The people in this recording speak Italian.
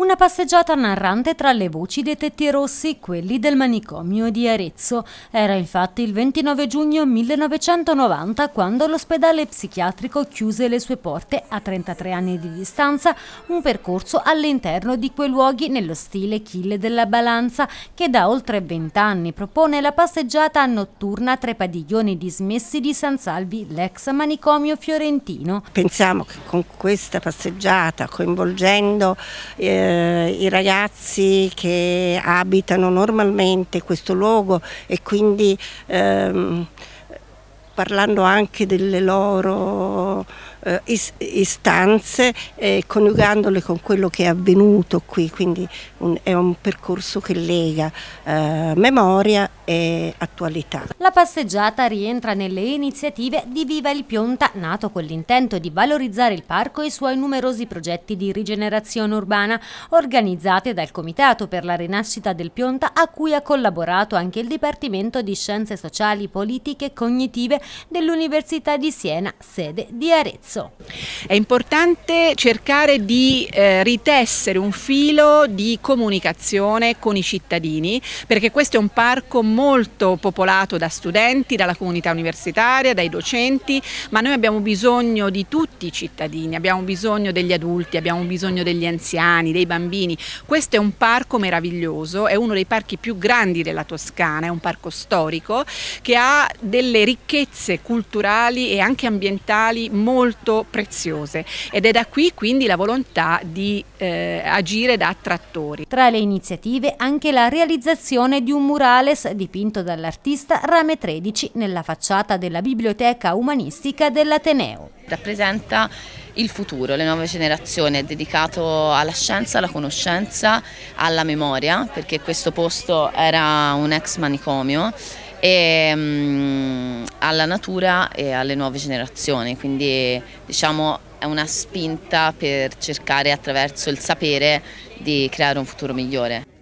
Una passeggiata narrante tra le voci dei tetti rossi, quelli del manicomio di Arezzo. Era infatti il 29 giugno 1990 quando l'ospedale psichiatrico chiuse le sue porte a 33 anni di distanza, un percorso all'interno di quei luoghi nello stile Chille della Balanza che da oltre 20 anni propone la passeggiata notturna tra i padiglioni dismessi di San Salvi, l'ex manicomio fiorentino. Pensiamo che con questa passeggiata, coinvolgendo eh, eh, i ragazzi che abitano normalmente questo luogo e quindi ehm, parlando anche delle loro eh, istanze eh, coniugandole con quello che è avvenuto qui, quindi un, è un percorso che lega eh, memoria e attualità. La passeggiata rientra nelle iniziative di Viva il Pionta, nato con l'intento di valorizzare il parco e i suoi numerosi progetti di rigenerazione urbana organizzate dal Comitato per la Rinascita del Pionta a cui ha collaborato anche il Dipartimento di Scienze Sociali, Politiche e Cognitive dell'Università di Siena, sede di Arezzo pezzo. È importante cercare di eh, ritessere un filo di comunicazione con i cittadini perché questo è un parco molto popolato da studenti, dalla comunità universitaria, dai docenti, ma noi abbiamo bisogno di tutti i cittadini, abbiamo bisogno degli adulti, abbiamo bisogno degli anziani, dei bambini. Questo è un parco meraviglioso, è uno dei parchi più grandi della Toscana, è un parco storico che ha delle ricchezze culturali e anche ambientali molto molto preziose ed è da qui quindi la volontà di eh, agire da attrattori. Tra le iniziative anche la realizzazione di un murales dipinto dall'artista Rame 13 nella facciata della Biblioteca Umanistica dell'Ateneo. Rappresenta il futuro, le nuove generazioni, è dedicato alla scienza, alla conoscenza, alla memoria, perché questo posto era un ex manicomio e... Um, alla natura e alle nuove generazioni, quindi diciamo è una spinta per cercare attraverso il sapere di creare un futuro migliore.